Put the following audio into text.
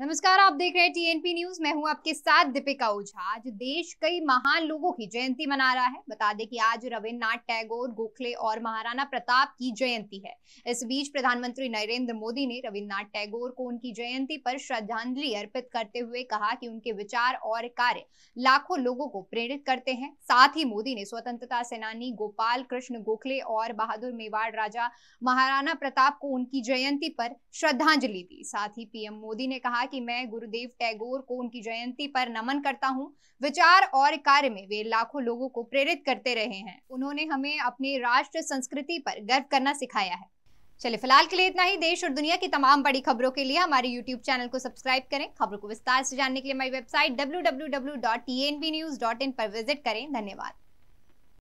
नमस्कार आप देख रहे हैं टीएनपी न्यूज मैं हूं आपके साथ दीपिका ओझा आज देश कई महान लोगों की जयंती मना रहा है बता दें कि आज रविन्द्रनाथ टैगोर गोखले और महाराणा प्रताप की जयंती है इस बीच प्रधानमंत्री नरेंद्र मोदी ने रविन्द्रनाथ टैगोर को उनकी जयंती पर श्रद्धांजलि अर्पित करते हुए कहा कि उनके विचार और कार्य लाखों लोगों को प्रेरित करते हैं साथ ही मोदी ने स्वतंत्रता सेनानी गोपाल कृष्ण गोखले और बहादुर मेवाड़ राजा महाराणा प्रताप को उनकी जयंती पर श्रद्धांजलि दी साथ ही पीएम मोदी ने कहा कहा कि मैं गुरुदेव टैगोर को उनकी जयंती पर नमन करता हूँ विचार और कार्य में वे लाखों लोगों को प्रेरित करते रहे हैं उन्होंने हमें अपनी राष्ट्र संस्कृति पर गर्व करना सिखाया है चलिए फिलहाल के लिए इतना ही देश और दुनिया की तमाम बड़ी खबरों के लिए हमारे यूट्यूब चैनल को सब्सक्राइब करें खबरों को विस्तार से जानने के लिए हमारी वेबसाइट डब्ल्यू पर विजिट करें धन्यवाद